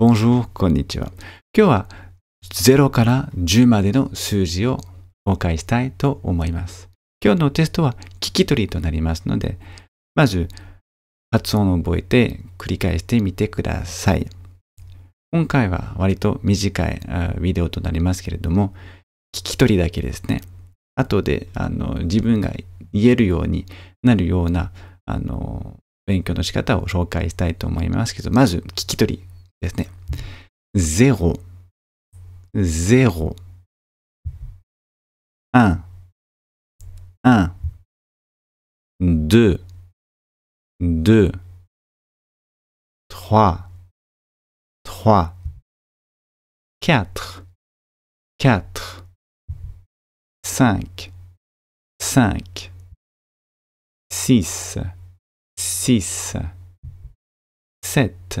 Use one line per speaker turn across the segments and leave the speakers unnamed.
Bonjour, こんにちは。今日は0から10までの数字を公開したいと思います。今日のテストは聞き取りとなりますので、まず発音を覚えて繰り返してみてください。今回は割と短いビデオとなりますけれども、聞き取りだけですね。後であの自分が言えるようになるようなあの勉強の仕方を紹介したいと思いますけど、まず聞き取り Zéro, zéro,
un, un, deux, deux, trois, trois, quatre, quatre, cinq, cinq, six, six, sept,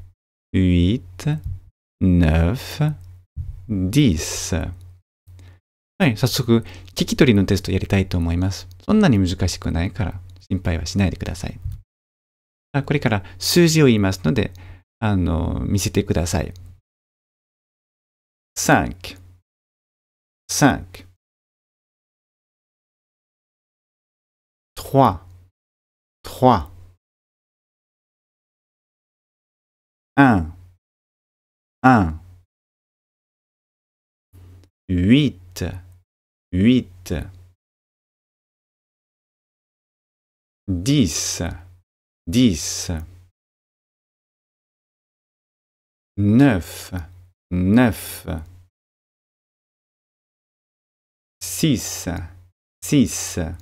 8, 9, 10はい、早速、聞き取りのテストやりたいと思います。そんなに難しくないから、心配はしないでください。あこれから数字を言いますので、あ
の、見せてください。5 5 3 3 1, 1, 8, 8, 10, 10, 9, 9, 6, 6,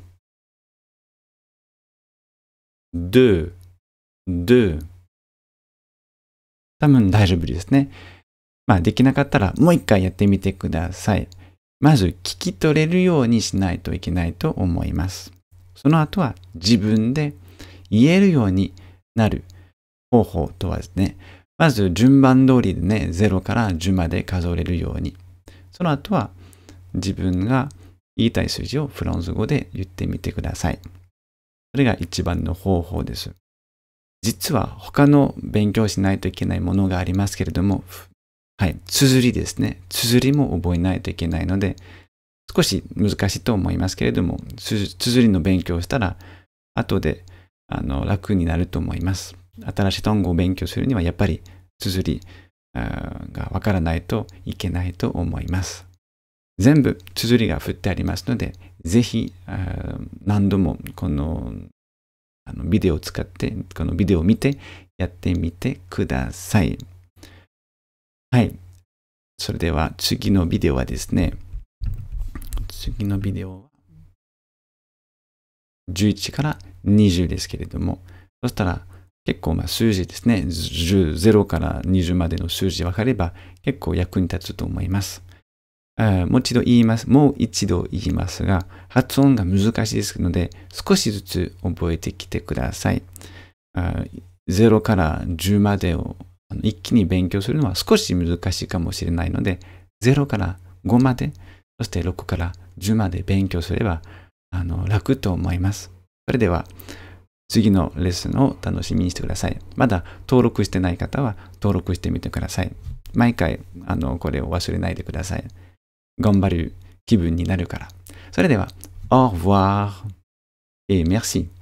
2, 2,
多分大丈夫ですね。まあ、できなかったらもう一回やってみてください。まず聞き取れるようにしないといけないと思います。その後は自分で言えるようになる方法とはですね、まず順番通りでね、0から10まで数えるように。その後は自分が言いたい数字をフランス語で言ってみてください。それが一番の方法です。実は他の勉強しないといけないものがありますけれども、はい、綴りですね。綴りも覚えないといけないので、少し難しいと思いますけれども、綴りの勉強をしたら、後であの楽になると思います。新しい単語を勉強するには、やっぱり綴りがわからないといけないと思います。全部綴りが振ってありますので、ぜひ何度もこのあのビデオを使って、このビデオを見てやってみてください。はい。それでは次のビデオはですね、次のビデオは11から20ですけれども、そしたら結構まあ数字ですね、0から20までの数字分かれば結構役に立つと思います。もう一度言います。もう一度言いますが、発音が難しいですので、少しずつ覚えてきてください。0から10までを一気に勉強するのは少し難しいかもしれないので、0から5まで、そして6から10まで勉強すればあの楽と思います。それでは、次のレッスンを楽しみにしてください。まだ登録してない方は登録してみてください。毎回、あの、これを忘れないでください。gambaru kibun ni naru kara. Sore au revoir et merci.